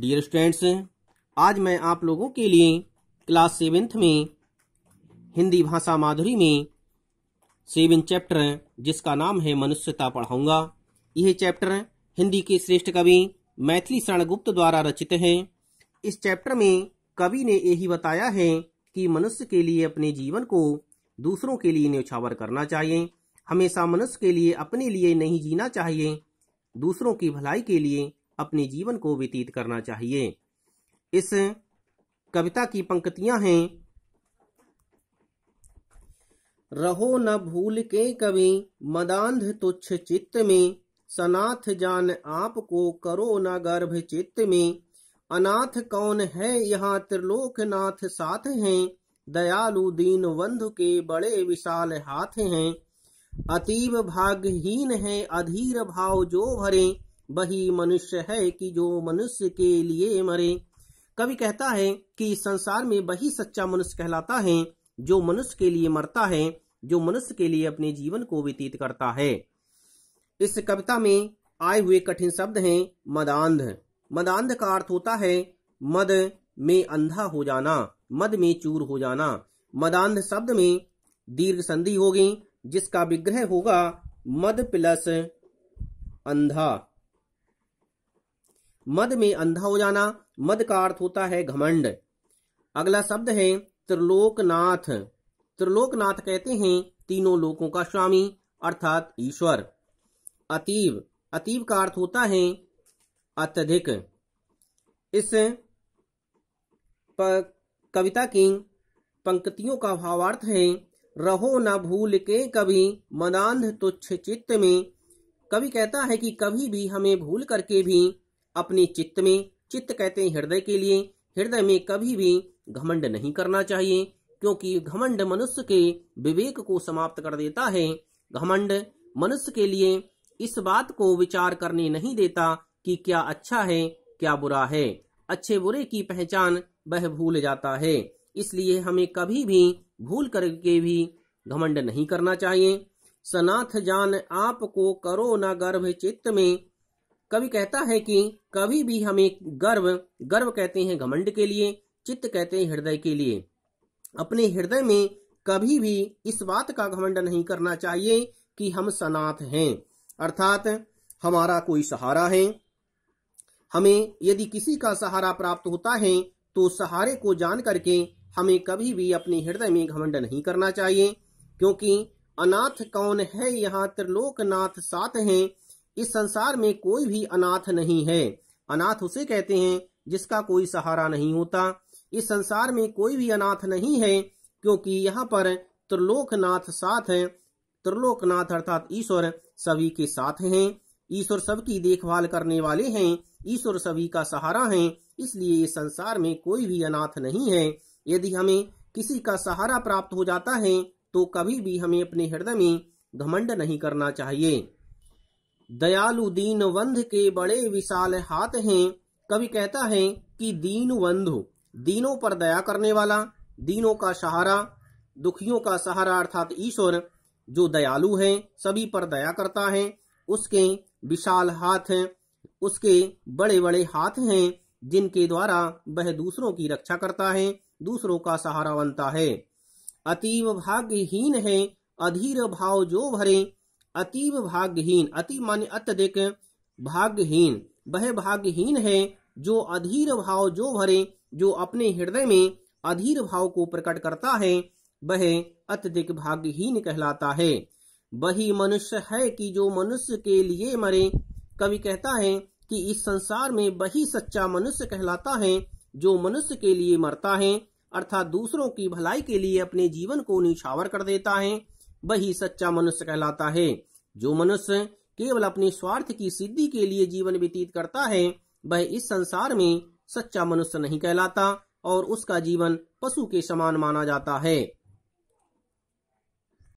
dear students आज मैं आप लोगों के लिए क्लास सेवेंथ में हिंदी भाषा माधुरी में सेवन चैप्टर जिसका नाम है मनुष्यता पढ़ाऊंगा यह चैप्टर हिंदी के श्रेष्ठ कवि मैथिली शरणगुप्त द्वारा रचित है इस चैप्टर में कवि ने यही बताया है कि मनुष्य के लिए अपने जीवन को दूसरों के लिए न्यौछावर करना चाहिए हमेशा मनुष्य के लिए अपने लिए नहीं जीना चाहिए दूसरों की भलाई के लिए अपने जीवन को व्यतीत करना चाहिए इस कविता की पंक्तियां हैं रहो न भूल के कवि मदांध तुच्छ चित्त में सनाथ जान आपको करो न गर्भ चित्त में अनाथ कौन है यहाँ त्रिलोकनाथ साथ हैं दयालु दीन बंधु के बड़े विशाल हाथ हैं अतीब भागहीन है अधीर भाव जो भरे वही मनुष्य है कि जो मनुष्य के लिए मरे कवि कहता है कि संसार में वही सच्चा मनुष्य कहलाता है जो मनुष्य के लिए मरता है जो मनुष्य के लिए अपने जीवन को व्यतीत करता है इस कविता में आए हुए कठिन शब्द हैं मदांध मदांध का अर्थ होता है मद में अंधा हो जाना मद में चूर हो जाना मदांध शब्द में दीर्घ संधि होगी जिसका विग्रह होगा मद प्लस अंधा मद में अंधा हो जाना मद का अर्थ होता है घमंड अगला शब्द है त्रिलोकनाथ त्रिलोकनाथ कहते हैं तीनों लोकों का स्वामी अर्थात ईश्वर अतीव अतीव का अर्थ होता है अत्यधिक इस कविता की पंक्तियों का भावार्थ है रहो न भूल के कभी मनांध तुच्छ चित्त में कवि कहता है कि कभी भी हमें भूल करके भी अपने चित्त में चित्त कहते हैं हृदय के लिए हृदय में कभी भी घमंड नहीं करना चाहिए क्योंकि घमंड मनुष्य के विवेक को समाप्त कर देता है घमंड मनुष्य के लिए इस बात को विचार करने नहीं देता कि क्या अच्छा है क्या बुरा है अच्छे बुरे की पहचान वह भूल जाता है इसलिए हमें कभी भी भूल करके भी घमंड नहीं करना चाहिए सनाथ जान आप को करो न गर्भ चित्त में कवि कहता है कि कभी भी हमें गर्व गर्व कहते हैं घमंड के लिए चित्त कहते हैं हृदय के लिए अपने हृदय में कभी भी इस बात का घमंड नहीं करना चाहिए कि हम सनात हैं अर्थात हमारा कोई सहारा है हमें यदि किसी का सहारा प्राप्त होता है तो सहारे को जान करके हमें कभी भी अपने हृदय में घमंड नहीं करना चाहिए क्योंकि अनाथ कौन है यहाँ त्रिलोकनाथ साथ हैं इस संसार में कोई भी अनाथ नहीं है अनाथ उसे कहते हैं जिसका कोई सहारा नहीं होता इस संसार में कोई भी अनाथ नहीं है क्योंकि यहाँ पर त्रिलोकनाथ साथ हैं त्रिलोकनाथ अर्थात ईश्वर सभी के साथ हैं ईश्वर सबकी देखभाल करने वाले हैं ईश्वर सभी का सहारा हैं इसलिए इस संसार में कोई भी अनाथ नहीं है यदि हमें किसी का सहारा प्राप्त हो जाता है तो कभी भी हमें अपने हृदय में घमंड नहीं करना चाहिए दयालु दीन वंध के बड़े विशाल हाथ हैं कवि कहता है कि वंधु दीनों पर दया करने वाला दीनों का सहारा दुखियों का सहारा अर्थात ईश्वर जो दयालु है सभी पर दया करता है उसके विशाल हाथ हैं उसके बड़े बड़े हाथ हैं जिनके द्वारा वह दूसरों की रक्षा करता है दूसरों का सहारा बनता है अतीव भाग्यहीन है अधीर भाव जो भरे अतीब भाग्यहीन अति मान्य अत्यधिक भाग्यहीन वह भाग्यहीन है जो अधीर भाव जो भरे जो अपने हृदय में अधीर भाव को प्रकट करता है वह अत्यधिक भाग्यहीन कहलाता है वही मनुष्य है कि जो मनुष्य के लिए मरे कवि कहता है कि इस संसार में वही सच्चा मनुष्य कहलाता है जो मनुष्य के लिए मरता है अर्थात दूसरों की भलाई के लिए अपने जीवन को निछावर कर देता है वही सच्चा मनुष्य कहलाता है जो मनुष्य केवल अपने स्वार्थ की सिद्धि के लिए जीवन व्यतीत करता है वह इस संसार में सच्चा मनुष्य नहीं कहलाता और उसका जीवन पशु के समान माना जाता है